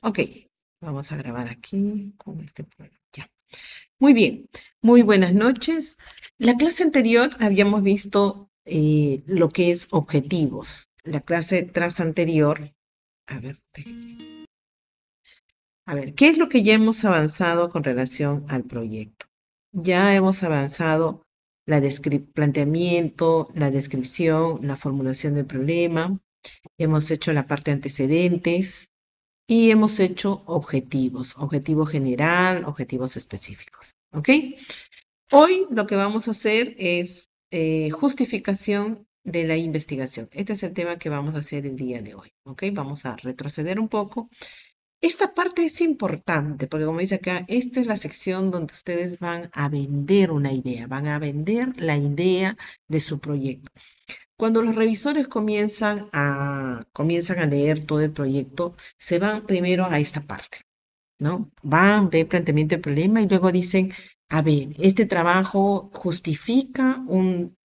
Ok, vamos a grabar aquí con este Muy bien, muy buenas noches. La clase anterior habíamos visto eh, lo que es objetivos. La clase tras anterior, a ver, a ver, ¿qué es lo que ya hemos avanzado con relación al proyecto? Ya hemos avanzado la planteamiento, la descripción, la formulación del problema. Hemos hecho la parte antecedentes, y hemos hecho objetivos, objetivo general, objetivos específicos. ¿Ok? Hoy lo que vamos a hacer es eh, justificación de la investigación. Este es el tema que vamos a hacer el día de hoy. ¿Ok? Vamos a retroceder un poco. Esta parte es importante porque como dice acá, esta es la sección donde ustedes van a vender una idea, van a vender la idea de su proyecto. Cuando los revisores comienzan a, comienzan a leer todo el proyecto, se van primero a esta parte, ¿no? Van, ven planteamiento del problema y luego dicen, a ver, este trabajo justifica un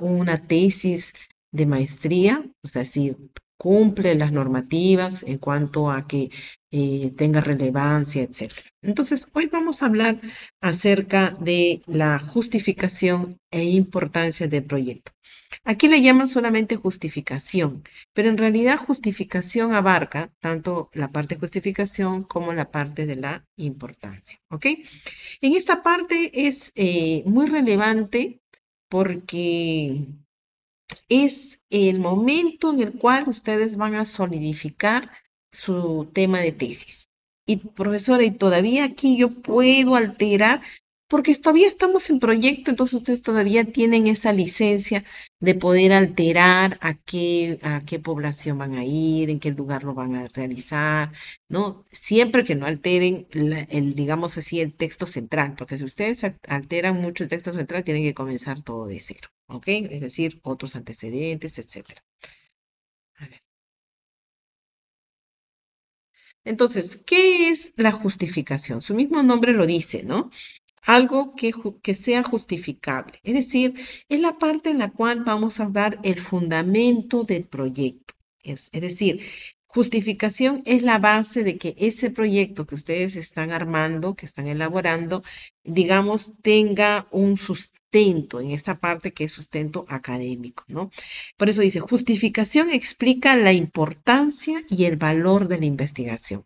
una tesis de maestría, o sea, si cumple las normativas en cuanto a que eh, tenga relevancia, etc. Entonces, hoy vamos a hablar acerca de la justificación e importancia del proyecto. Aquí le llaman solamente justificación, pero en realidad justificación abarca tanto la parte de justificación como la parte de la importancia. ¿Ok? En esta parte es eh, muy relevante porque es el momento en el cual ustedes van a solidificar su tema de tesis. Y profesora, y todavía aquí yo puedo alterar, porque todavía estamos en proyecto, entonces ustedes todavía tienen esa licencia de poder alterar a qué, a qué población van a ir, en qué lugar lo van a realizar, ¿no? Siempre que no alteren, el, digamos así, el texto central, porque si ustedes alteran mucho el texto central, tienen que comenzar todo de cero, ¿ok? Es decir, otros antecedentes, etcétera. Entonces, ¿qué es la justificación? Su mismo nombre lo dice, ¿no? Algo que, que, sea justificable. Es decir, es la parte en la cual vamos a dar el fundamento del proyecto. es decir, Justificación es la base de que ese proyecto que ustedes están armando, que están elaborando, digamos, tenga un sustento en esta parte que es sustento académico, ¿no? Por eso dice, justificación explica la importancia y el valor de la investigación.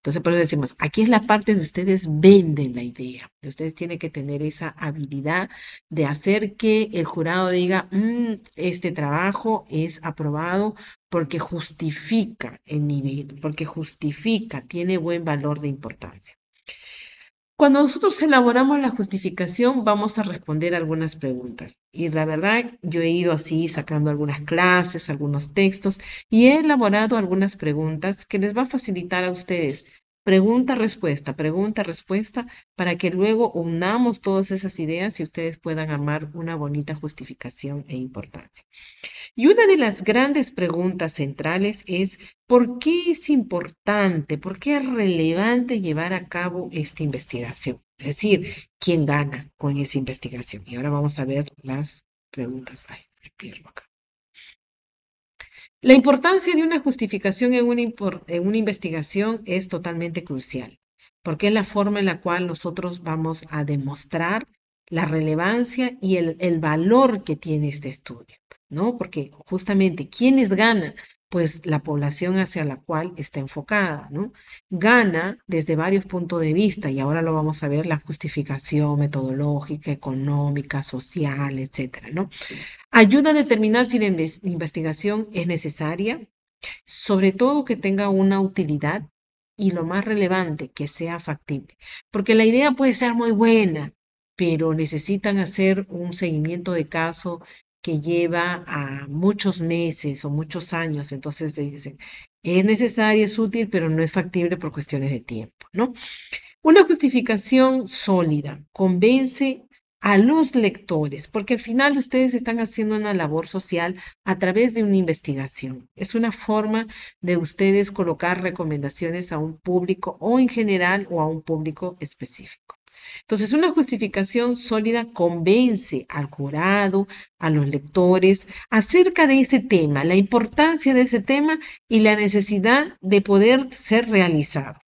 Entonces, por eso decimos, aquí es la parte de ustedes venden la idea. ustedes tienen que tener esa habilidad de hacer que el jurado diga, mm, este trabajo es aprobado porque justifica el nivel, porque justifica, tiene buen valor de importancia. Cuando nosotros elaboramos la justificación, vamos a responder algunas preguntas. Y la verdad, yo he ido así sacando algunas clases, algunos textos y he elaborado algunas preguntas que les va a facilitar a ustedes Pregunta, respuesta, pregunta, respuesta, para que luego unamos todas esas ideas y ustedes puedan armar una bonita justificación e importancia. Y una de las grandes preguntas centrales es, ¿por qué es importante, por qué es relevante llevar a cabo esta investigación? Es decir, ¿quién gana con esa investigación? Y ahora vamos a ver las preguntas. Ay, pierdo acá. La importancia de una justificación en una, investigación es totalmente crucial, porque es la forma en la cual nosotros vamos a demostrar la relevancia y el, el valor que tiene este estudio, ¿no? Porque justamente ¿quiénes ganan pues la población hacia la cual está enfocada, ¿no? Gana desde varios puntos de vista y ahora lo vamos a ver la justificación metodológica, económica, social, etcétera, ¿no? Ayuda a determinar si la investigación es necesaria, sobre todo que tenga una utilidad y lo más relevante, que sea factible, porque la idea puede ser muy buena, pero necesitan hacer un seguimiento de caso, que lleva a muchos meses o muchos años, entonces dicen, es necesario, es útil, pero no es factible por cuestiones de tiempo, ¿no? Una justificación sólida convence a los lectores, porque al final ustedes están haciendo una labor social a través de una investigación. Es una forma de ustedes colocar recomendaciones a un público o en general o a un público específico. Entonces, una justificación sólida convence al jurado, a los lectores, acerca de ese tema, la importancia de ese tema y la necesidad de poder ser realizado.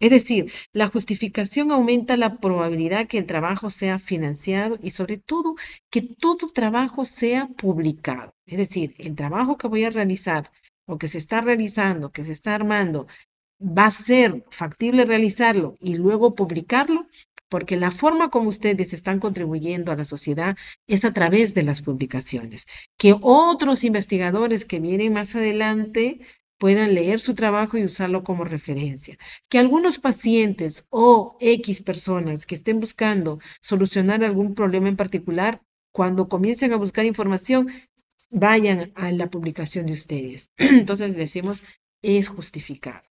Es decir, la justificación aumenta la probabilidad que el trabajo sea financiado y sobre todo que todo trabajo sea publicado. Es decir, el trabajo que voy a realizar o que se está realizando, que se está armando, va a ser factible realizarlo y luego publicarlo, porque la forma como ustedes están contribuyendo a la sociedad es a través de las publicaciones. Que otros investigadores que vienen más adelante puedan leer su trabajo y usarlo como referencia. Que algunos pacientes o X personas que estén buscando solucionar algún problema en particular, cuando comiencen a buscar información, vayan a la publicación de ustedes. Entonces decimos, es justificado.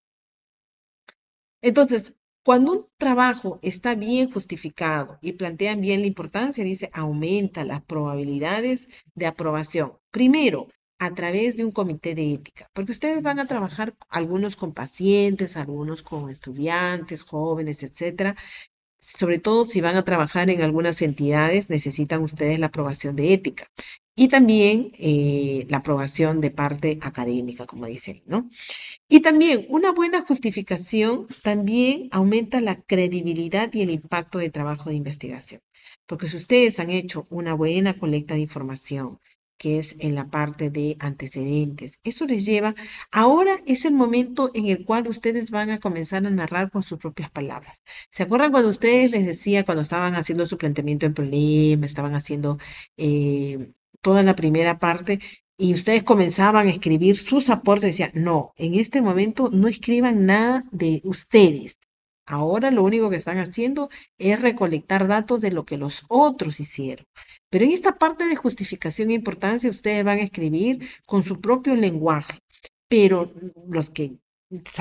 Entonces, cuando un trabajo está bien justificado y plantean bien la importancia, dice, aumenta las probabilidades de aprobación. Primero, a través de un comité de ética, porque ustedes van a trabajar algunos con pacientes, algunos con estudiantes, jóvenes, etcétera. Sobre todo si van a trabajar en algunas entidades, necesitan ustedes la aprobación de ética y también eh, la aprobación de parte académica, como dicen, ¿no? Y también una buena justificación también aumenta la credibilidad y el impacto de trabajo de investigación, porque si ustedes han hecho una buena colecta de información, que es en la parte de antecedentes. Eso les lleva, ahora es el momento en el cual ustedes van a comenzar a narrar con sus propias palabras. ¿Se acuerdan cuando ustedes les decía, cuando estaban haciendo su planteamiento de problema, estaban haciendo eh, toda la primera parte y ustedes comenzaban a escribir sus aportes, decían, no, en este momento no escriban nada de ustedes. Ahora lo único que están haciendo es recolectar datos de lo que los otros hicieron. Pero en esta parte de justificación e importancia, ustedes van a escribir con su propio lenguaje. Pero los que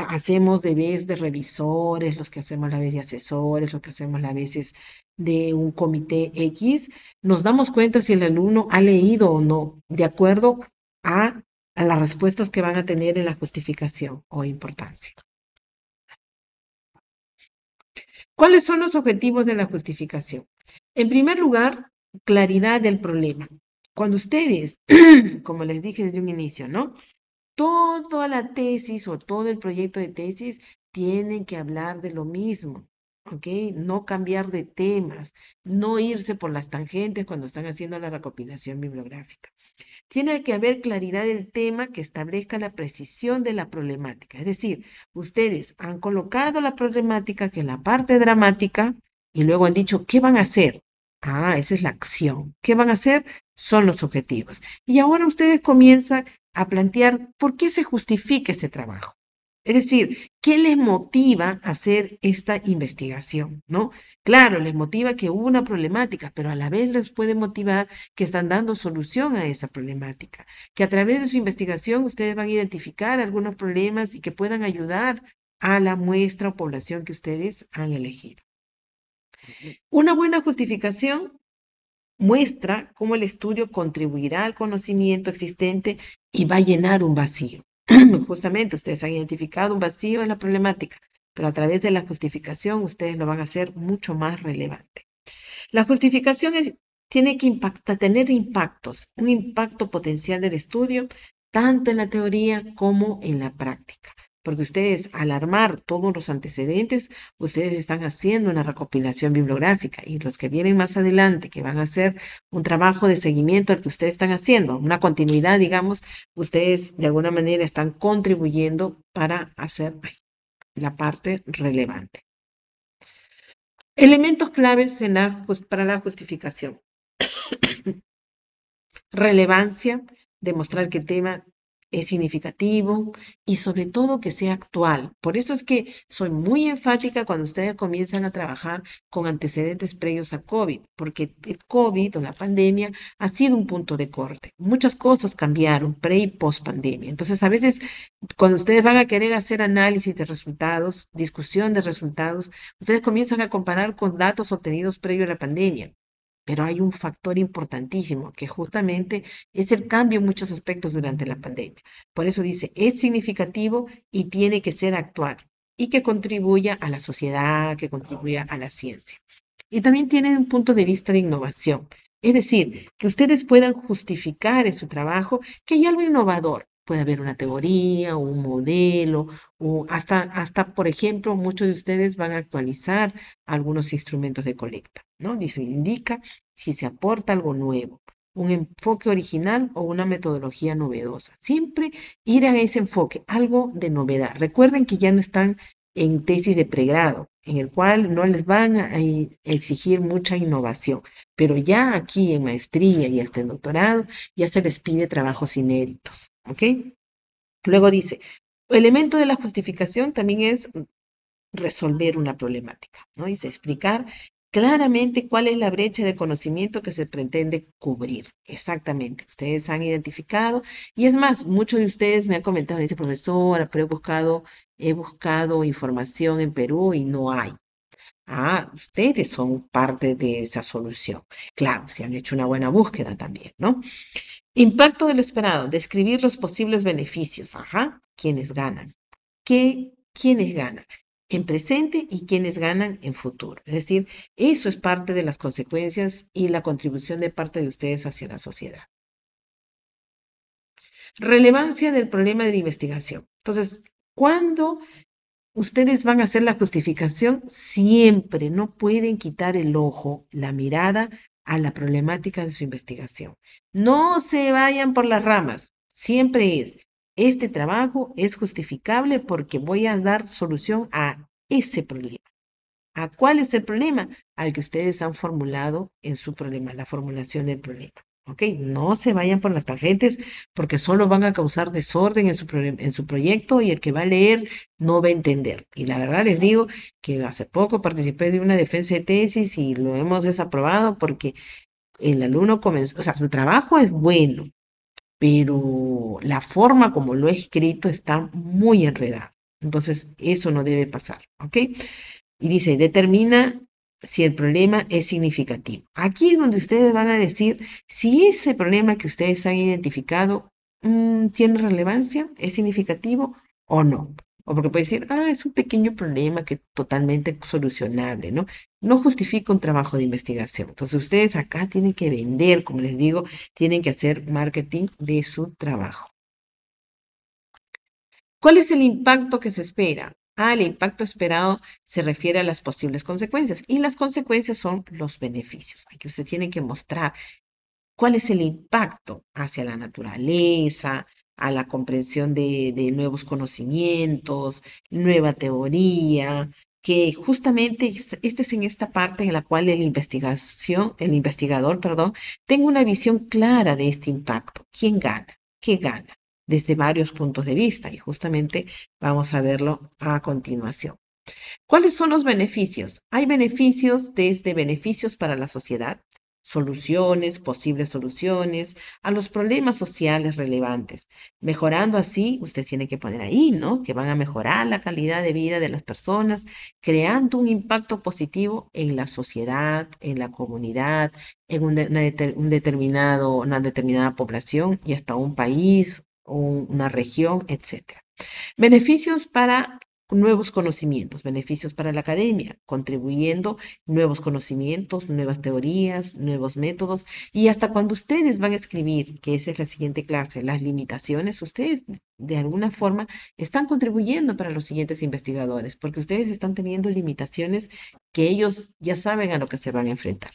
hacemos de vez de revisores, los que hacemos la vez de asesores, los que hacemos la veces de un comité X, nos damos cuenta si el alumno ha leído o no, de acuerdo a, a las respuestas que van a tener en la justificación o importancia. ¿Cuáles son los objetivos de la justificación? En primer lugar, claridad del problema. Cuando ustedes, como les dije desde un inicio, ¿no? toda la tesis o todo el proyecto de tesis tienen que hablar de lo mismo. ¿ok? No cambiar de temas, no irse por las tangentes cuando están haciendo la recopilación bibliográfica. Tiene que haber claridad del tema que establezca la precisión de la problemática. Es decir, ustedes han colocado la problemática, que es la parte dramática, y luego han dicho, ¿qué van a hacer? Ah, esa es la acción. ¿Qué van a hacer? Son los objetivos. Y ahora ustedes comienzan a plantear por qué se justifica este trabajo. Es decir, ¿qué les motiva a hacer esta investigación? ¿no? Claro, les motiva que hubo una problemática, pero a la vez les puede motivar que están dando solución a esa problemática, que a través de su investigación ustedes van a identificar algunos problemas y que puedan ayudar a la muestra o población que ustedes han elegido. Una buena justificación muestra cómo el estudio contribuirá al conocimiento existente y va a llenar un vacío. Justamente ustedes han identificado un vacío en la problemática, pero a través de la justificación ustedes lo van a hacer mucho más relevante. La justificación tiene que tener impactos, un impacto potencial del estudio, tanto en la teoría como en la práctica porque ustedes al armar todos los antecedentes, ustedes están haciendo una recopilación bibliográfica y los que vienen más adelante, que van a hacer un trabajo de seguimiento al que ustedes están haciendo, una continuidad, digamos, ustedes de alguna manera están contribuyendo para hacer la parte relevante. Elementos claves pues, para la justificación. Relevancia, demostrar que el tema es significativo y sobre todo que sea actual. Por eso es que soy muy enfática cuando ustedes comienzan a trabajar con antecedentes previos a COVID, porque el COVID o la pandemia ha sido un punto de corte. Muchas cosas cambiaron pre y post pandemia. Entonces, a veces cuando ustedes van a querer hacer análisis de resultados, discusión de resultados, ustedes comienzan a comparar con datos obtenidos previo a la pandemia. Pero hay un factor importantísimo que justamente es el cambio en muchos aspectos durante la pandemia. Por eso dice, es significativo y tiene que ser actual y que contribuya a la sociedad, que contribuya a la ciencia. Y también tiene un punto de vista de innovación. Es decir, que ustedes puedan justificar en su trabajo que hay algo innovador, puede haber una teoría un modelo, o hasta, hasta, por ejemplo, muchos de ustedes van a actualizar algunos instrumentos de colecta. ¿no? Dice, indica si se aporta algo nuevo, un enfoque original o una metodología novedosa. Siempre ir a ese enfoque, algo de novedad. Recuerden que ya no están en tesis de pregrado, en el cual no les van a exigir mucha innovación, pero ya aquí en maestría y hasta en doctorado ya se les pide trabajos inéditos, ¿ok? Luego dice, elemento de la justificación también es resolver una problemática, ¿no? Dice explicar claramente cuál es la brecha de conocimiento que se pretende cubrir. Exactamente, ustedes han identificado. Y es más, muchos de ustedes me han comentado, dice profesora, pero he buscado, he buscado información en Perú y no hay. Ah, ustedes son parte de esa solución. Claro, si han hecho una buena búsqueda también, ¿no? Impacto de lo esperado, describir los posibles beneficios. Ajá, ¿quiénes ganan? ¿Qué, ¿Quiénes ganan? en presente y quienes ganan en futuro. Es decir, eso es parte de las consecuencias y la contribución de parte de ustedes hacia la sociedad. Relevancia del problema de la investigación. Entonces, cuando ustedes van a hacer la justificación? Siempre no pueden quitar el ojo, la mirada a la problemática de su investigación. No se vayan por las ramas. Siempre es este trabajo es justificable porque voy a dar solución a ese problema. ¿A cuál es el problema? Al que ustedes han formulado en su problema, la formulación del problema. ¿Ok? No se vayan por las tangentes porque solo van a causar desorden en su, en su proyecto y el que va a leer no va a entender. Y la verdad les digo que hace poco participé de una defensa de tesis y lo hemos desaprobado porque el alumno comenzó, o sea, su trabajo es bueno, pero la forma como lo he escrito está muy enredada. Entonces, eso no debe pasar, ¿ok? Y dice, determina si el problema es significativo. Aquí es donde ustedes van a decir si ese problema que ustedes han identificado mm, tiene relevancia, es significativo o no. O porque puede decir, ah, es un pequeño problema que totalmente solucionable, ¿no? No justifica un trabajo de investigación. Entonces ustedes acá tienen que vender, como les digo, tienen que hacer marketing de su trabajo. ¿Cuál es el impacto que se espera? Ah, el impacto esperado se refiere a las posibles consecuencias y las consecuencias son los beneficios. Aquí usted tiene que mostrar cuál es el impacto hacia la naturaleza, a la comprensión de, nuevos conocimientos, nueva teoría, que justamente esta es en esta parte en la cual el, investigación, el investigador perdón, tenga una visión clara de este impacto. ¿Quién gana? ¿Qué gana? Desde varios puntos de vista y justamente vamos a verlo a continuación. ¿Cuáles son los beneficios? Hay beneficios desde beneficios para la sociedad, soluciones, posibles soluciones a los problemas sociales relevantes. Mejorando así, usted tiene que poner ahí, ¿no? Que van a mejorar la calidad de vida de las personas, creando un impacto positivo en la sociedad, en la comunidad, en un determinado, una determinada población y hasta un país, una región, etc. Beneficios para nuevos conocimientos, beneficios para la academia, contribuyendo nuevos conocimientos, nuevas teorías, nuevos métodos. Y hasta cuando ustedes van a escribir, que esa es la siguiente clase, las limitaciones, ustedes de alguna forma están contribuyendo para los siguientes investigadores, porque ustedes están teniendo limitaciones que ellos ya saben a lo que se van a enfrentar.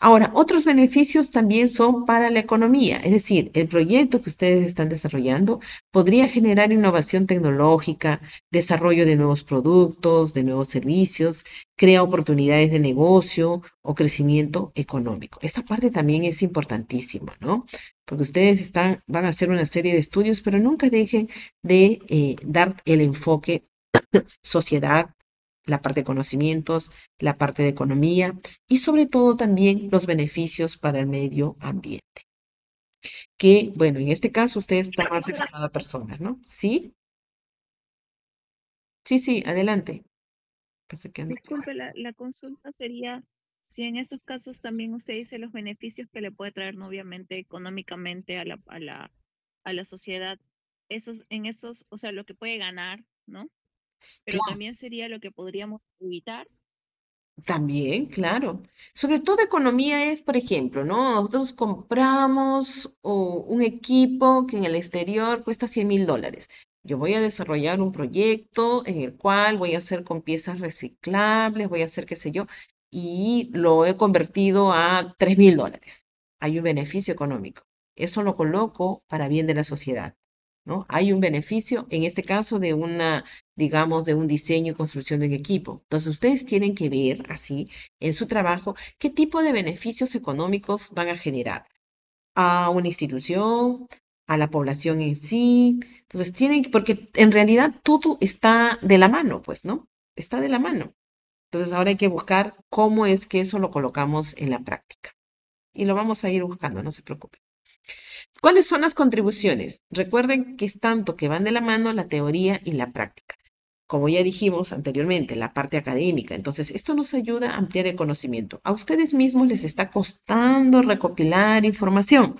Ahora, otros beneficios también son para la economía, es decir, el proyecto que ustedes están desarrollando podría generar innovación tecnológica, desarrollo de nuevos productos, de nuevos servicios, crea oportunidades de negocio o crecimiento económico. Esta parte también es importantísima, ¿no? Porque ustedes están, van a hacer una serie de estudios, pero nunca dejen de eh, dar el enfoque sociedad, la parte de conocimientos, la parte de economía y sobre todo también los beneficios para el medio ambiente. Que, bueno, en este caso usted está más informada personas, ¿no? ¿Sí? Sí, sí, adelante. Pues, que Disculpe, la, la consulta sería si en esos casos también usted dice los beneficios que le puede traer, ¿no? obviamente, económicamente a la, a la, a la sociedad, esos, en esos, o sea, lo que puede ganar, ¿no? pero también sería lo que podríamos evitar. También, claro. Sobre todo economía es, por ejemplo, ¿no? Nosotros compramos un equipo que en el exterior cuesta 100 mil dólares. Yo voy a desarrollar un proyecto en el cual voy a hacer con piezas reciclables, voy a hacer qué sé yo, y lo he convertido a 3 mil dólares. Hay un beneficio económico. Eso lo coloco para bien de la sociedad. ¿no? Hay un beneficio, en este caso, de una, digamos, de un diseño y construcción de un equipo. Entonces, ustedes tienen que ver, así, en su trabajo, qué tipo de beneficios económicos van a generar a una institución, a la población en sí. Entonces, tienen, que, porque en realidad todo está de la mano, pues, ¿no? Está de la mano. Entonces, ahora hay que buscar cómo es que eso lo colocamos en la práctica. Y lo vamos a ir buscando, no se preocupen. ¿Cuáles son las contribuciones? Recuerden que es tanto que van de la mano la teoría y la práctica. Como ya dijimos anteriormente, la parte académica. Entonces, esto nos ayuda a ampliar el conocimiento. A ustedes mismos les está costando recopilar información.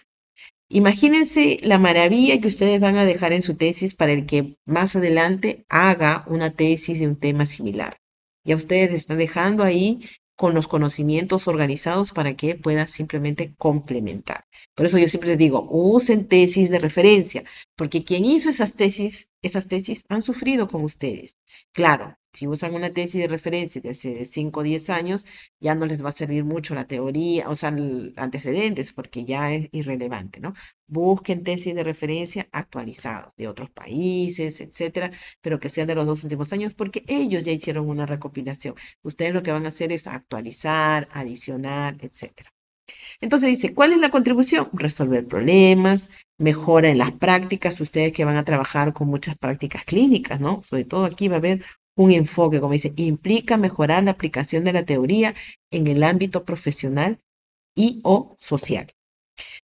Imagínense la maravilla que ustedes van a dejar en su tesis para el que más adelante haga una tesis de un tema similar. Ya ustedes están dejando ahí con los conocimientos organizados para que pueda simplemente complementar. Por eso yo siempre les digo, usen tesis de referencia, porque quien hizo esas tesis, esas tesis han sufrido con ustedes. Claro, si usan una tesis de referencia de hace 5 o 10 años, ya no les va a servir mucho la teoría, o sea, antecedentes, porque ya es irrelevante, ¿no? Busquen tesis de referencia actualizados de otros países, etcétera, pero que sean de los dos últimos años, porque ellos ya hicieron una recopilación. Ustedes lo que van a hacer es actualizar, adicionar, etcétera. Entonces dice, ¿cuál es la contribución? Resolver problemas, mejora en las prácticas, ustedes que van a trabajar con muchas prácticas clínicas, ¿no? Sobre todo aquí va a haber un enfoque, como dice, implica mejorar la aplicación de la teoría en el ámbito profesional y o social.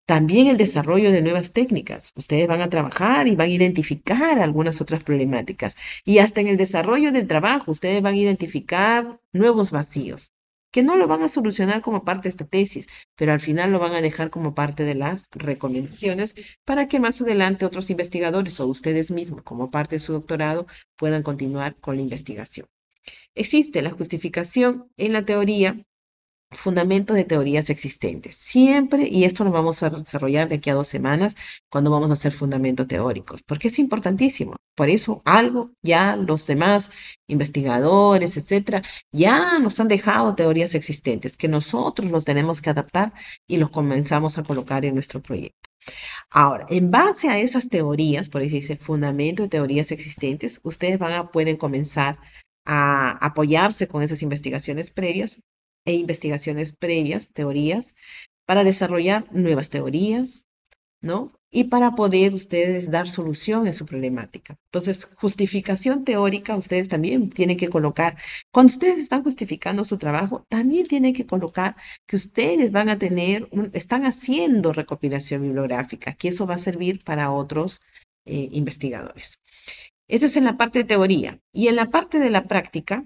También el desarrollo de nuevas técnicas. Ustedes van a trabajar y van a identificar algunas otras problemáticas. Y hasta en el desarrollo del trabajo, ustedes van a identificar nuevos vacíos que no lo van a solucionar como parte de esta tesis, pero al final lo van a dejar como parte de las recomendaciones para que más adelante otros investigadores o ustedes mismos, como parte de su doctorado, puedan continuar con la investigación. Existe la justificación en la teoría fundamento de teorías existentes. Siempre, y esto lo vamos a desarrollar de aquí a dos semanas, cuando vamos a hacer fundamentos teóricos, porque es importantísimo. Por eso algo ya los demás investigadores, etcétera, ya nos han dejado teorías existentes que nosotros los tenemos que adaptar y los comenzamos a colocar en nuestro proyecto. Ahora, en base a esas teorías, por eso dice fundamento de teorías existentes, ustedes van a, pueden comenzar a apoyarse con esas investigaciones previas e investigaciones previas, teorías, para desarrollar nuevas teorías, ¿no? Y para poder ustedes dar solución a su problemática. Entonces, justificación teórica, ustedes también tienen que colocar, cuando ustedes están justificando su trabajo, también tienen que colocar que ustedes van a tener, están haciendo recopilación bibliográfica, que eso va a servir para otros eh, investigadores. Esta es en la parte de teoría. Y en la parte de la práctica,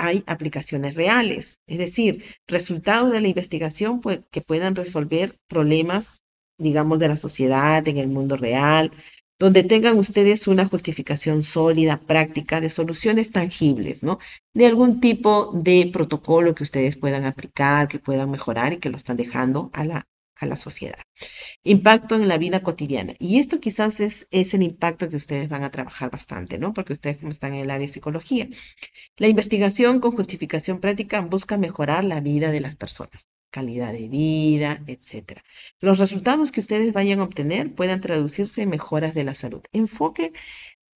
hay aplicaciones reales, es decir, resultados de la investigación que puedan resolver problemas, digamos, de la sociedad, en el mundo real, donde tengan ustedes una justificación sólida, práctica, de soluciones tangibles, ¿no? De algún tipo de protocolo que ustedes puedan aplicar, que puedan mejorar y que lo están dejando a la a la sociedad. Impacto en la vida cotidiana. Y esto quizás es, el impacto que ustedes van a trabajar bastante, ¿no? Porque ustedes como están en el área de psicología. La investigación con justificación práctica busca mejorar la vida de las personas calidad de vida, etcétera. Los resultados que ustedes vayan a obtener puedan traducirse en mejoras de la salud. Enfoque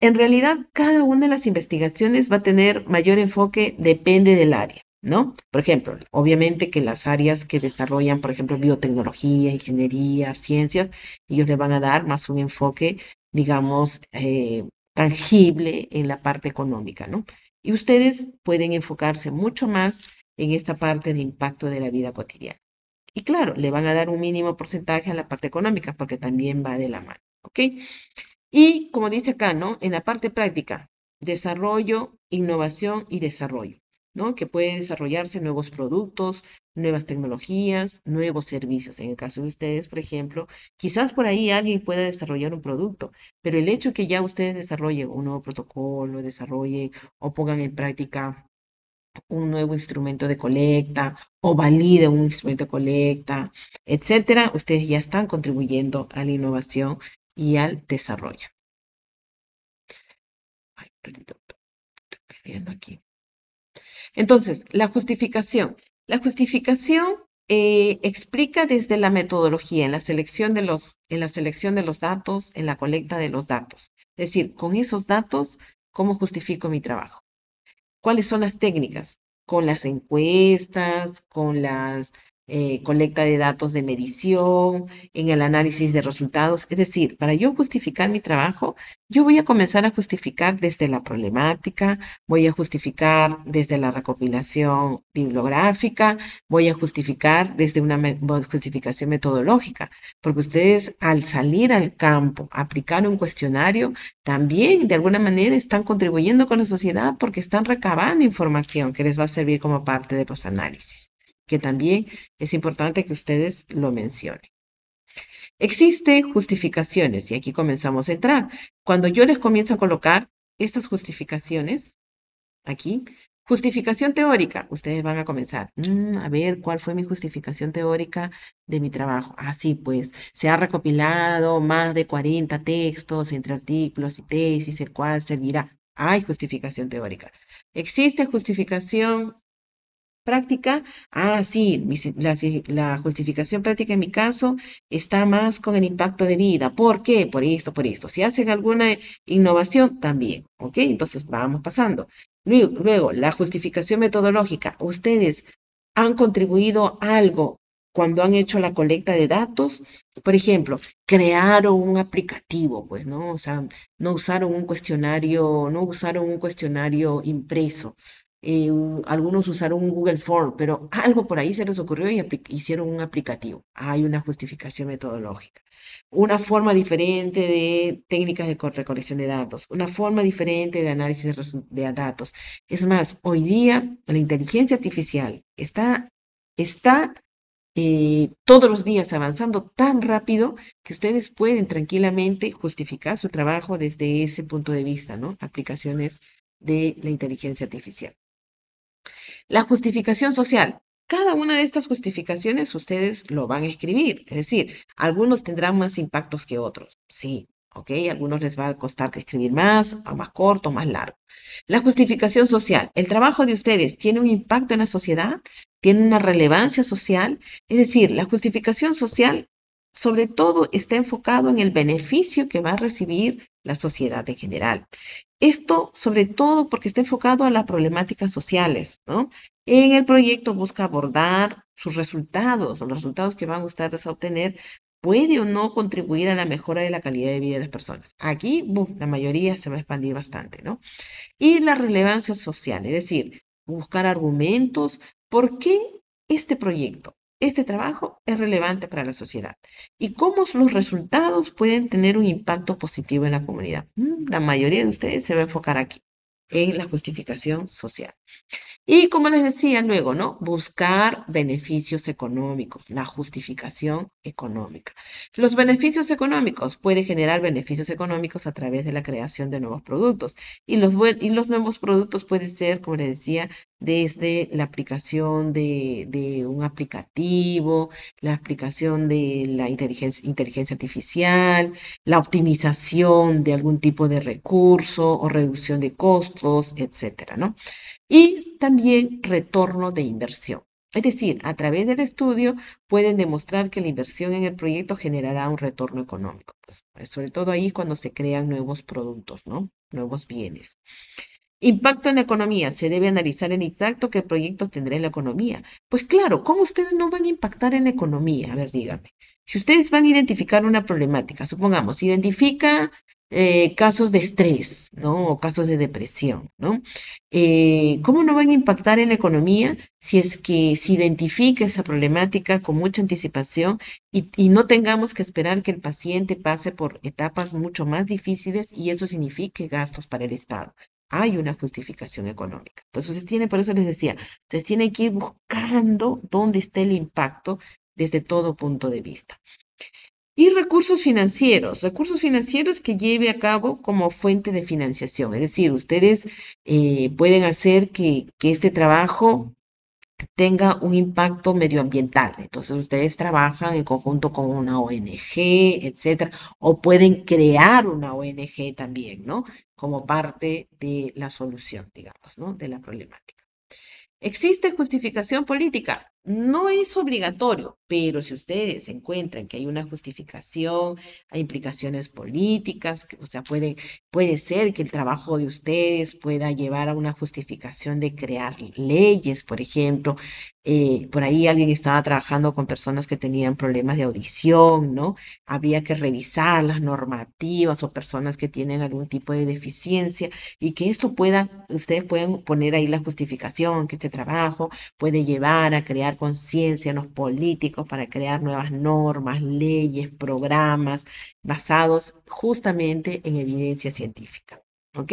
en realidad, cada una de las investigaciones va a tener mayor enfoque, depende del área. ¿no? Por ejemplo, obviamente que las áreas que desarrollan, por ejemplo, biotecnología, ingeniería, ciencias, ellos le van a dar más un enfoque, digamos, eh, tangible en la parte económica, ¿no? Y ustedes pueden enfocarse mucho más en esta parte de impacto de la vida cotidiana. Y claro, le van a dar un mínimo porcentaje a la parte económica porque también va de la mano, ¿ok? Y como dice acá, ¿no? En la parte práctica, desarrollo, innovación y desarrollo. Que pueden desarrollarse nuevos productos, nuevas tecnologías, nuevos servicios. En el caso de ustedes, por ejemplo, quizás por ahí alguien pueda desarrollar un producto, pero el hecho que ya ustedes desarrollen un nuevo protocolo, desarrollen o pongan en práctica un nuevo instrumento de colecta o valide un instrumento de colecta, etcétera, ustedes ya están contribuyendo a la innovación y al desarrollo. Ay, estoy perdiendo aquí. Entonces, la justificación. La justificación eh, explica desde la metodología en la, selección de los, en la selección de los datos, en la colecta de los datos. Es decir, con esos datos, ¿cómo justifico mi trabajo? ¿Cuáles son las técnicas? Con las encuestas, con las eh, colecta de datos de medición, en el análisis de resultados. Es decir, para yo justificar mi trabajo, yo voy a comenzar a justificar desde la problemática, voy a justificar desde la recopilación bibliográfica, voy a justificar desde una justificación metodológica, porque ustedes al salir al campo, aplicar un cuestionario, también de alguna manera están contribuyendo con la sociedad porque están recabando información que les va a servir como parte de los análisis que también es importante que ustedes lo mencionen. Existen justificaciones y aquí comenzamos a entrar. Cuando yo les comienzo a colocar estas justificaciones, aquí, justificación teórica, ustedes van a comenzar, mm, a ver cuál fue mi justificación teórica de mi trabajo. Así ah, pues, se ha recopilado más de 40 textos entre artículos y tesis, el cual servirá. Hay justificación teórica. Existe justificación práctica, ah, sí, la, justificación práctica en mi caso está más con el impacto de vida. ¿Por qué? Por esto, por esto. Si hacen alguna innovación, también, ¿ok? Entonces vamos pasando. Luego, luego la justificación metodológica. Ustedes han contribuido algo cuando han hecho la colecta de datos, por ejemplo, crearon un aplicativo, pues, ¿no? O sea, no usaron un cuestionario, no usaron un cuestionario impreso, eh, algunos usaron un Google Form, pero algo por ahí se les ocurrió y hicieron un aplicativo. Hay una justificación metodológica. Una forma diferente de técnicas de recolección de datos, una forma diferente de análisis de, datos. Es más, hoy día la inteligencia artificial está, está eh, todos los días avanzando tan rápido que ustedes pueden tranquilamente justificar su trabajo desde ese punto de vista, ¿no? Aplicaciones de la inteligencia artificial. La justificación social. Cada una de estas justificaciones ustedes lo van a escribir, es decir, algunos tendrán más impactos que otros, sí, ¿ok? Algunos les va a costar escribir más, o más corto, o más largo. La justificación social. El trabajo de ustedes tiene un impacto en la sociedad, tiene una relevancia social, es decir, la justificación social sobre todo está enfocado en el beneficio que va a recibir la sociedad en general. Esto sobre todo porque está enfocado a las problemáticas sociales, ¿no? En el proyecto busca abordar sus resultados, los resultados que van ustedes a obtener, puede o no contribuir a la mejora de la calidad de vida de las personas. Aquí, la mayoría se va a expandir bastante, ¿no? Y la relevancia social, es decir, buscar argumentos, ¿por qué este proyecto? este trabajo es relevante para la sociedad y cómo los resultados pueden tener un impacto positivo en la comunidad. Mm, la mayoría de ustedes se va a enfocar aquí, en la justificación social. Y como les decía luego, ¿no? Buscar beneficios económicos, la justificación económica. Los beneficios económicos puede generar beneficios económicos a través de la creación de nuevos productos. Y los, y los nuevos productos pueden ser, como les decía, desde la aplicación de, un aplicativo, la aplicación de la inteligencia, inteligencia artificial, la optimización de algún tipo de recurso o reducción de costos, etcétera, ¿no? y también retorno de inversión. Es decir, a través del estudio pueden demostrar que la inversión en el proyecto generará un retorno económico, pues, sobre todo ahí cuando se crean nuevos productos, ¿no? Nuevos bienes. Impacto en la economía. Se debe analizar el impacto que el proyecto tendrá en la economía. Pues claro, ¿cómo ustedes no van a impactar en la economía? A ver, dígame. Si ustedes van a identificar una problemática, supongamos, identifica eh, casos de estrés, ¿no? O casos de depresión, ¿no? Eh, ¿Cómo no van a impactar en la economía si es que se identifica esa problemática con mucha anticipación y, no tengamos que esperar que el paciente pase por etapas mucho más difíciles y eso signifique gastos para el Estado? hay una justificación económica. Entonces, ustedes tienen, por eso les decía, ustedes tienen que ir buscando dónde está el impacto desde todo punto de vista. Y recursos financieros, recursos financieros que lleve a cabo como fuente de financiación. Es decir, ustedes eh, pueden hacer que, que este trabajo tenga un impacto medioambiental. Entonces ustedes trabajan en conjunto con una ONG, etcétera, o pueden crear una ONG también, ¿no? Como parte de la solución, digamos, ¿no? De la problemática. ¿Existe justificación política? No es obligatorio, pero si ustedes encuentran que hay una justificación, hay implicaciones políticas, o sea, puede, puede ser que el trabajo de ustedes pueda llevar a una justificación de crear leyes, por ejemplo, eh, por ahí alguien estaba trabajando con personas que tenían problemas de audición, ¿no? Había que revisar las normativas o personas que tienen algún tipo de deficiencia y que esto pueda, ustedes pueden poner ahí la justificación que este trabajo puede llevar a crear conciencia en los políticos para crear nuevas normas, leyes, programas basados justamente en evidencia científica. ¿Ok?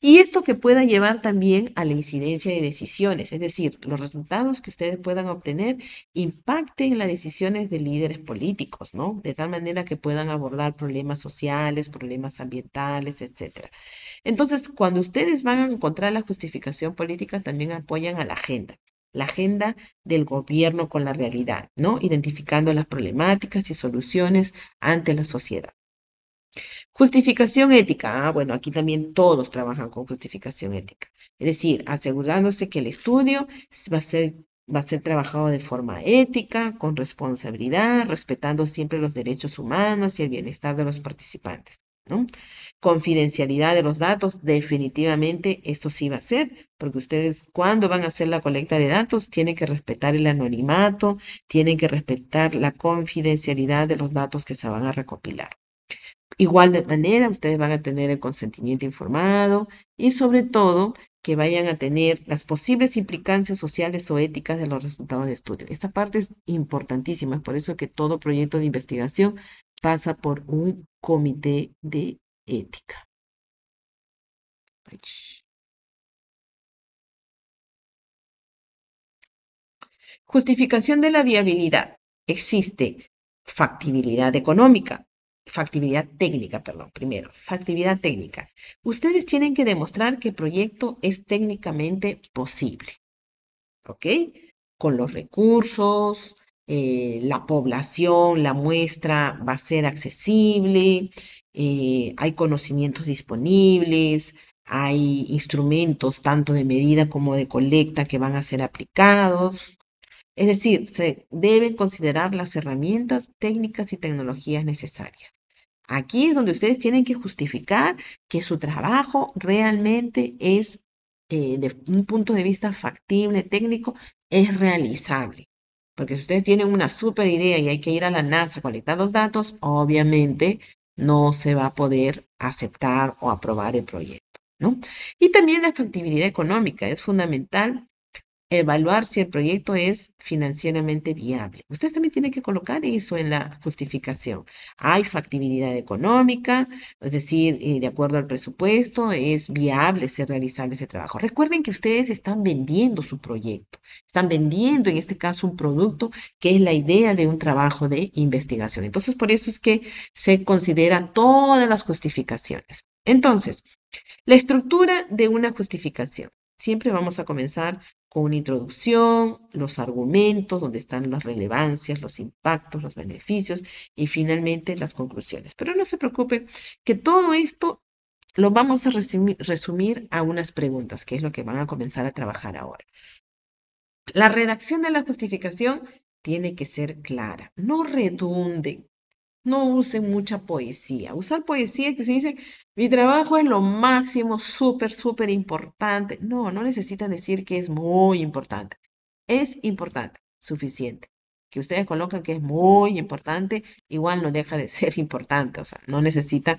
Y esto que pueda llevar también a la incidencia de decisiones, es decir, los resultados que ustedes puedan obtener impacten las decisiones de líderes políticos, ¿no? De tal manera que puedan abordar problemas sociales, problemas ambientales, etc. Entonces, cuando ustedes van a encontrar la justificación política, también apoyan a la agenda la agenda del gobierno con la realidad, ¿no? Identificando las problemáticas y soluciones ante la sociedad. Justificación ética. Ah, bueno, aquí también todos trabajan con justificación ética. Es decir, asegurándose que el estudio va a ser, va a ser trabajado de forma ética, con responsabilidad, respetando siempre los derechos humanos y el bienestar de los participantes. ¿no? Confidencialidad de los datos, definitivamente esto sí va a ser, porque ustedes cuando van a hacer la colecta de datos tienen que respetar el anonimato, tienen que respetar la confidencialidad de los datos que se van a recopilar. Igual de manera, ustedes van a tener el consentimiento informado y sobre todo que vayan a tener las posibles implicancias sociales o éticas de los resultados de estudio. Esta parte es importantísima, es por eso que todo proyecto de investigación pasa por un comité de ética. Justificación de la viabilidad. Existe factibilidad económica, factibilidad técnica, perdón, primero, factibilidad técnica. Ustedes tienen que demostrar que el proyecto es técnicamente posible, ¿ok? Con los recursos, eh, la población, la muestra va a ser accesible, eh, hay conocimientos disponibles, hay instrumentos tanto de medida como de colecta que van a ser aplicados. Es decir, se deben considerar las herramientas técnicas y tecnologías necesarias. Aquí es donde ustedes tienen que justificar que su trabajo realmente es, eh, de un punto de vista factible, técnico, es realizable. Porque si ustedes tienen una super idea y hay que ir a la NASA a colectar los datos, obviamente no se va a poder aceptar o aprobar el proyecto, ¿no? Y también la factibilidad económica es fundamental evaluar si el proyecto es financieramente viable. Ustedes también tienen que colocar eso en la justificación. Hay factibilidad económica, es decir, de acuerdo al presupuesto, es viable ser realizable ese trabajo. Recuerden que ustedes están vendiendo su proyecto, están vendiendo en este caso un producto que es la idea de un trabajo de investigación. Entonces, por eso es que se consideran todas las justificaciones. Entonces, la estructura de una justificación siempre vamos a comenzar con una introducción, los argumentos, donde están las relevancias, los impactos, los beneficios y finalmente las conclusiones. Pero no se preocupen que todo esto lo vamos a resumir, a unas preguntas, que es lo que van a comenzar a trabajar ahora. La redacción de la justificación tiene que ser clara, no redunde, no usen mucha poesía. Usar poesía que se dice, mi trabajo es lo máximo, súper, súper importante. No, no necesitan decir que es muy importante. Es importante, suficiente. Que ustedes colocan que es muy importante, igual no deja de ser importante. O sea, no necesitan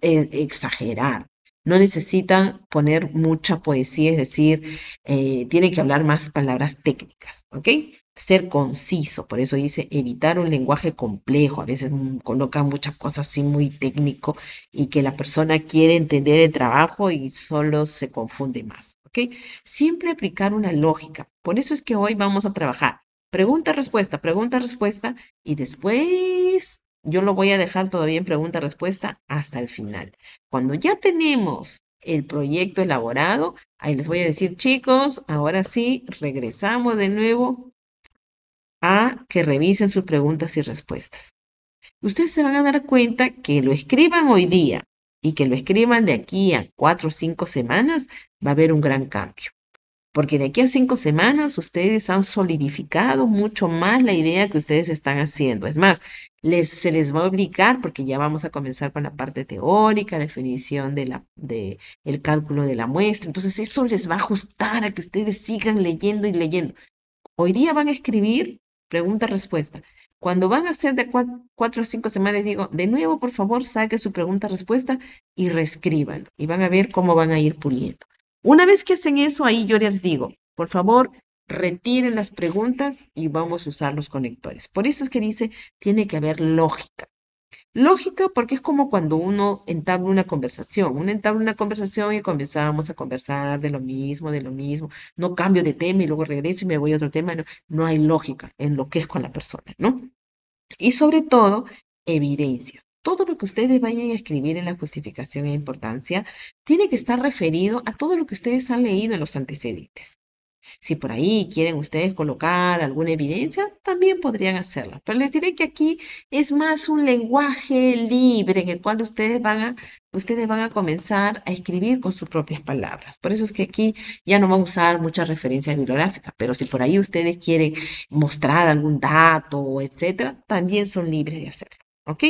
eh, exagerar. No necesitan poner mucha poesía, es decir, eh, tienen que hablar más palabras técnicas, ¿ok? ser conciso, por eso dice evitar un lenguaje complejo, a veces coloca muchas cosas así muy técnico y que la persona quiere entender el trabajo y solo se confunde más, ¿ok? Siempre aplicar una lógica, por eso es que hoy vamos a trabajar pregunta-respuesta, pregunta-respuesta y después yo lo voy a dejar todavía en pregunta-respuesta hasta el final. Cuando ya tenemos el proyecto elaborado, ahí les voy a decir chicos, ahora sí, regresamos de nuevo a que revisen sus preguntas y respuestas. Ustedes se van a dar cuenta que lo escriban hoy día y que lo escriban de aquí a cuatro o cinco semanas, va a haber un gran cambio. Porque de aquí a cinco semanas ustedes han solidificado mucho más la idea que ustedes están haciendo. Es más, les, se les va a obligar, porque ya vamos a comenzar con la parte teórica, definición del de el cálculo de la muestra. Entonces eso les va a ajustar a que ustedes sigan leyendo y leyendo. Hoy día van a escribir pregunta-respuesta. Cuando van a ser de cuatro, a cinco semanas, digo, de nuevo, por favor, saque su pregunta-respuesta y reescríbanlo. Y van a ver cómo van a ir puliendo. Una vez que hacen eso, ahí yo les digo, por favor, retiren las preguntas y vamos a usar los conectores. Por eso es que dice, tiene que haber lógica. Lógica porque es como cuando uno entabla una conversación, uno entabla una conversación y comenzamos a conversar de lo mismo, de lo mismo, no cambio de tema y luego regreso y me voy a otro tema, no, no hay lógica en lo que es con la persona, ¿no? Y sobre todo, evidencias. Todo lo que ustedes vayan a escribir en la justificación e importancia tiene que estar referido a todo lo que ustedes han leído en los antecedentes. Si por ahí quieren ustedes colocar alguna evidencia, también podrían hacerlo. Pero les diré que aquí es más un lenguaje libre en el cual ustedes van a, ustedes van a comenzar a escribir con sus propias palabras. Por eso es que aquí ya no vamos a usar muchas referencias bibliográficas, pero si por ahí ustedes quieren mostrar algún dato, etcétera, también son libres de hacerlo. ¿Ok?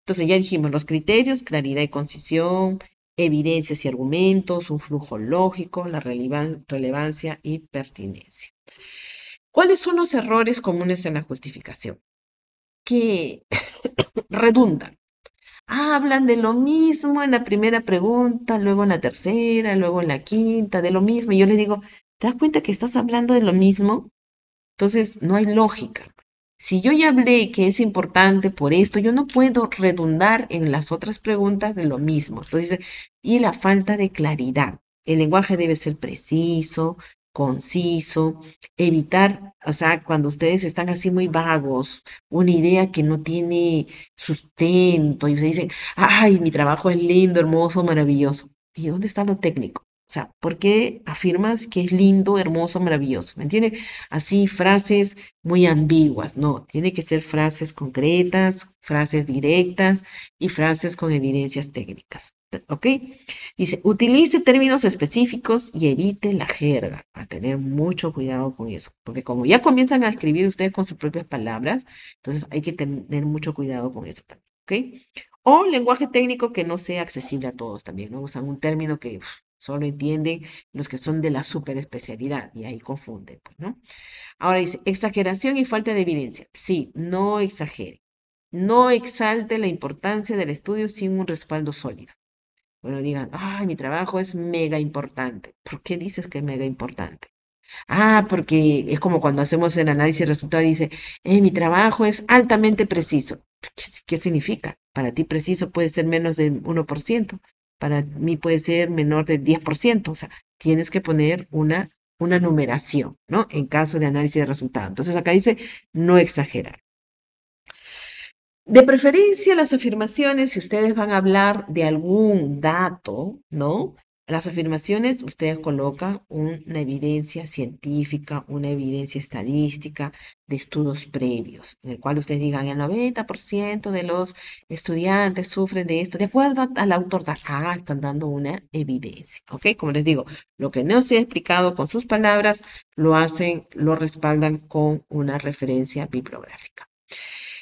Entonces ya dijimos los criterios, claridad y concisión, evidencias y argumentos, un flujo lógico, la relevancia y pertinencia. ¿Cuáles son los errores comunes en la justificación? Que redundan. Ah, hablan de lo mismo en la primera pregunta, luego en la tercera, luego en la quinta, de lo mismo. Y yo les digo, ¿te das cuenta que estás hablando de lo mismo? Entonces, no hay lógica. Si yo ya hablé que es importante por esto, yo no puedo redundar en las otras preguntas de lo mismo. Entonces, y la falta de claridad. El lenguaje debe ser preciso, conciso, evitar, o sea, cuando ustedes están así muy vagos, una idea que no tiene sustento y se dicen, ay, mi trabajo es lindo, hermoso, maravilloso. ¿Y dónde está lo técnico? O sea, ¿por qué afirmas que es lindo, hermoso, maravilloso? ¿Me entiendes? Así frases muy ambiguas, no, tiene que ser frases concretas, frases directas y frases con evidencias técnicas. ¿Ok? Dice, utilice términos específicos y evite la jerga. A tener mucho cuidado con eso, porque como ya comienzan a escribir ustedes con sus propias palabras, entonces hay que tener mucho cuidado con eso también. ¿Ok? O lenguaje técnico que no sea accesible a todos también, ¿no? Usan un término que Solo entienden los que son de la especialidad y ahí confunden, pues, ¿no? Ahora dice, exageración y falta de evidencia. Sí, no exagere. No exalte la importancia del estudio sin un respaldo sólido. Bueno, digan, ay, mi trabajo es mega importante. ¿Por qué dices que es mega importante? Ah, porque es como cuando hacemos el análisis de resultados y dice, eh, mi trabajo es altamente preciso. ¿Qué, ¿Qué, significa? Para ti preciso puede ser menos del 1%, para mí puede ser menor del 10%, o sea, tienes que poner una, una numeración, ¿no? En caso de análisis de resultados. Entonces acá dice no exagerar. De preferencia, las afirmaciones, si ustedes van a hablar de algún dato, ¿no? las afirmaciones, ustedes colocan una evidencia científica, una evidencia estadística de estudios previos, en el cual ustedes digan el 90% de los estudiantes sufren de esto, de acuerdo al autor de acá, están dando una evidencia, ¿ok? Como les digo, lo que no se ha explicado con sus palabras, lo hacen, lo respaldan con una referencia bibliográfica.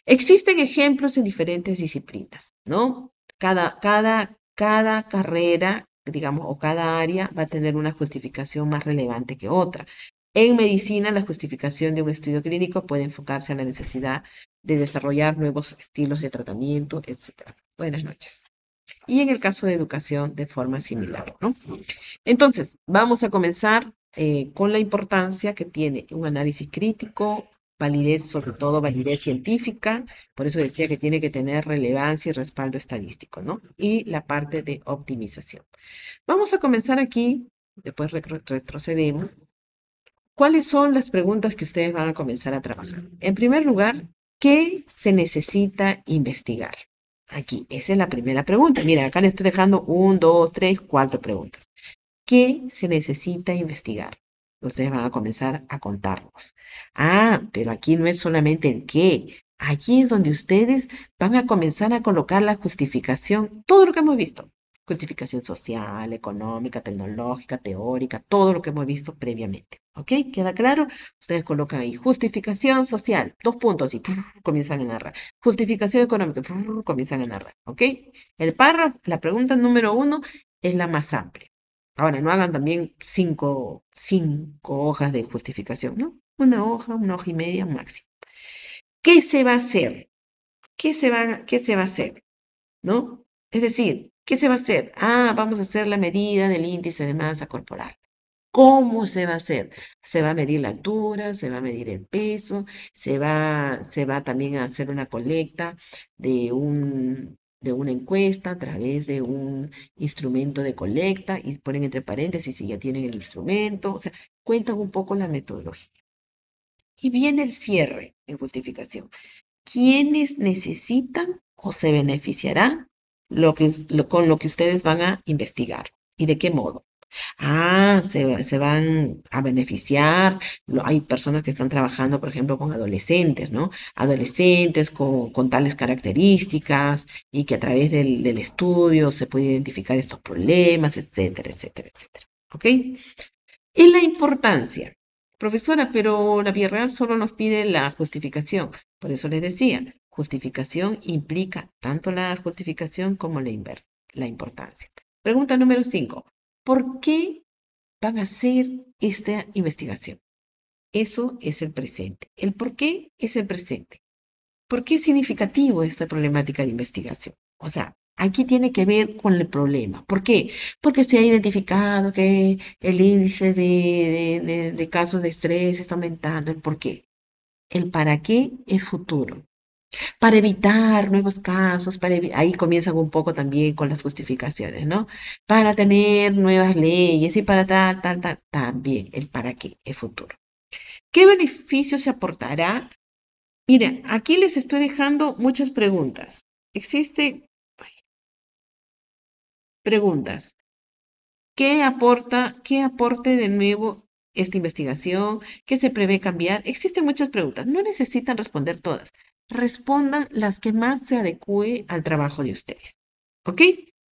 Existen ejemplos en diferentes disciplinas, ¿no? Cada, cada, cada carrera digamos, o cada área va a tener una justificación más relevante que otra. En medicina, la justificación de un estudio clínico puede enfocarse a la necesidad de desarrollar nuevos estilos de tratamiento, etc. Buenas noches. Y en el caso de educación, de forma similar. ¿no? Entonces, vamos a comenzar eh, con la importancia que tiene un análisis crítico validez, sobre todo validez científica, por eso decía que tiene que tener relevancia y respaldo estadístico, ¿no? Y la parte de optimización. Vamos a comenzar aquí, después retrocedemos. ¿Cuáles son las preguntas que ustedes van a comenzar a trabajar? En primer lugar, ¿qué se necesita investigar? Aquí, esa es la primera pregunta. Mira, acá le estoy dejando un, dos, tres, cuatro preguntas. ¿Qué se necesita investigar? ustedes van a comenzar a contarnos. Ah, pero aquí no es solamente el qué. Allí es donde ustedes van a comenzar a colocar la justificación, todo lo que hemos visto. Justificación social, económica, tecnológica, teórica, todo lo que hemos visto previamente. ¿Ok? ¿Queda claro? Ustedes colocan ahí justificación social, dos puntos y comienzan a narrar. Justificación económica, comienzan a narrar. ¿Ok? El párrafo, la pregunta número uno es la más amplia. Ahora, no hagan también cinco, cinco hojas de justificación, ¿no? Una hoja, una hoja y media máximo. ¿Qué se va a hacer? ¿Qué se va, qué se va a hacer? ¿No? Es decir, ¿qué se va a hacer? Ah, vamos a hacer la medida del índice de masa corporal. ¿Cómo se va a hacer? Se va a medir la altura, se va a medir el peso, se va, se va también a hacer una colecta de un, de una encuesta, a través de un instrumento de colecta y ponen entre paréntesis si ya tienen el instrumento, o sea, cuentan un poco la metodología. Y viene el cierre en justificación. ¿Quiénes necesitan o se beneficiarán lo que, con lo que ustedes van a investigar? ¿Y de qué modo? Ah, se, van a beneficiar. Hay personas que están trabajando, por ejemplo, con adolescentes, ¿no? Adolescentes con, con tales características y que a través del, del estudio se puede identificar estos problemas, etcétera, etcétera, etcétera. ¿Ok? Y la importancia. Profesora, pero la Villarreal solo nos pide la justificación. Por eso les decía, justificación implica tanto la justificación como la, la importancia. Pregunta número 5. ¿Por qué van a hacer esta investigación? Eso es el presente. El por qué es el presente. ¿Por qué es significativo esta problemática de investigación? O sea, aquí tiene que ver con el problema. ¿Por qué? Porque se ha identificado que el índice de, de casos de estrés está aumentando. ¿El por qué? El para qué es futuro para evitar nuevos casos, para ahí comienzan un poco también con las justificaciones, ¿no? Para tener nuevas leyes y para tal, tal, tal, también el para qué, el futuro. ¿Qué beneficio se aportará? Mira, aquí les estoy dejando muchas preguntas. Existen preguntas. ¿Qué aporta, qué aporte de nuevo esta investigación? ¿Qué se prevé cambiar? Existen muchas preguntas. No necesitan responder todas respondan las que más se adecue al trabajo de ustedes. ¿Ok?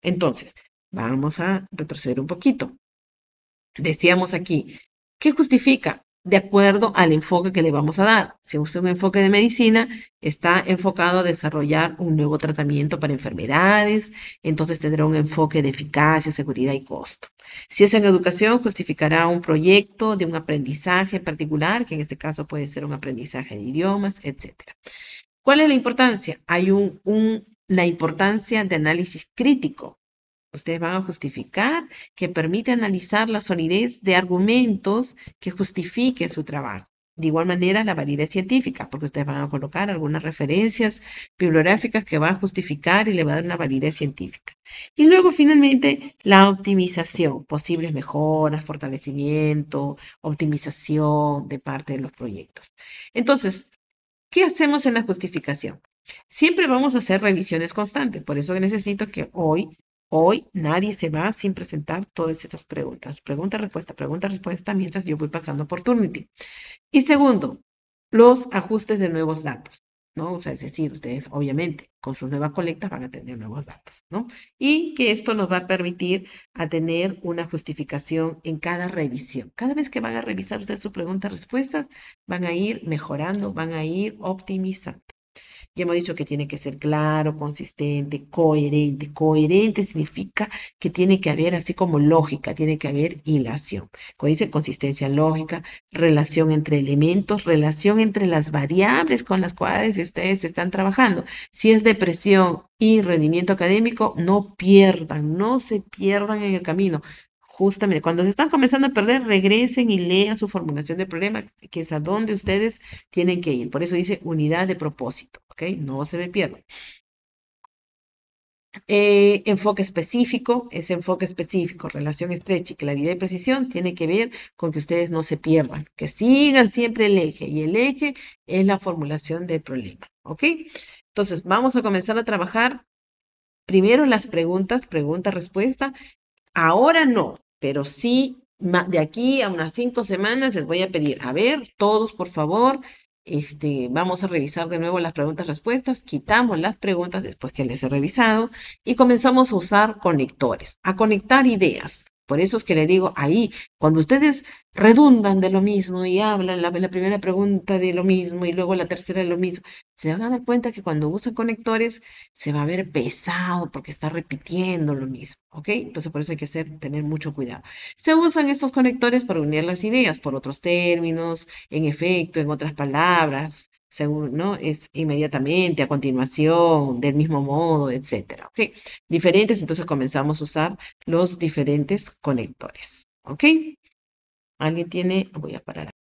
Entonces, vamos a retroceder un poquito. Decíamos aquí, ¿qué justifica? De acuerdo al enfoque que le vamos a dar. Si usa un enfoque de medicina, está enfocado a desarrollar un nuevo tratamiento para enfermedades, entonces tendrá un enfoque de eficacia, seguridad y costo. Si es en educación, justificará un proyecto de un aprendizaje particular, que en este caso puede ser un aprendizaje de idiomas, etc. ¿Cuál es la importancia? Hay un, la importancia de análisis crítico. Ustedes van a justificar que permite analizar la solidez de argumentos que justifique su trabajo. De igual manera, la validez científica, porque ustedes van a colocar algunas referencias bibliográficas que van a justificar y le va a dar una validez científica. Y luego, finalmente, la optimización, posibles mejoras, fortalecimiento, optimización de parte de los proyectos. Entonces, ¿Qué hacemos en la justificación? Siempre vamos a hacer revisiones constantes, por eso necesito que hoy, hoy nadie se va sin presentar todas estas preguntas. Pregunta, respuesta, pregunta, respuesta, mientras yo voy pasando por Turnity. Y segundo, los ajustes de nuevos datos. ¿no? O sea, es decir, ustedes obviamente con su nueva colecta van a tener nuevos datos, ¿no? Y que esto nos va a permitir a tener una justificación en cada revisión. Cada vez que van a revisar ustedes sus preguntas-respuestas, van a ir mejorando, van a ir optimizando. Ya hemos dicho que tiene que ser claro, consistente, coherente. Coherente significa que tiene que haber, así como lógica, tiene que haber hilación. Cuando dice consistencia lógica, relación entre elementos, relación entre las variables con las cuales ustedes están trabajando. Si es depresión y rendimiento académico, no pierdan, no se pierdan en el camino justamente cuando se están comenzando a perder, regresen y lean su formulación de problema, que es a dónde ustedes tienen que ir. Por eso dice unidad de propósito, ¿ok? No se me pierdan. Eh, enfoque específico, ese enfoque específico, relación estrecha y claridad y precisión tiene que ver con que ustedes no se pierdan, que sigan siempre el eje y el eje es la formulación del problema, ¿ok? Entonces vamos a comenzar a trabajar primero las preguntas, pregunta-respuesta. Ahora no, pero sí, de aquí a unas cinco semanas les voy a pedir, a ver, todos por favor, este, vamos a revisar de nuevo las preguntas-respuestas, quitamos las preguntas después que les he revisado y comenzamos a usar conectores, a conectar ideas. Por eso es que le digo ahí, cuando ustedes redundan de lo mismo y hablan la, primera pregunta de lo mismo y luego la tercera de lo mismo, se van a dar cuenta que cuando usan conectores se va a ver pesado porque está repitiendo lo mismo, ¿ok? Entonces por eso hay que tener mucho cuidado. Se usan estos conectores para unir las ideas por otros términos, en efecto, en otras palabras, según, ¿no? Es inmediatamente, a continuación, del mismo modo, etcétera, ¿ok? Diferentes, entonces comenzamos a usar los diferentes conectores. ¿Ok? ¿Alguien tiene? Voy a parar.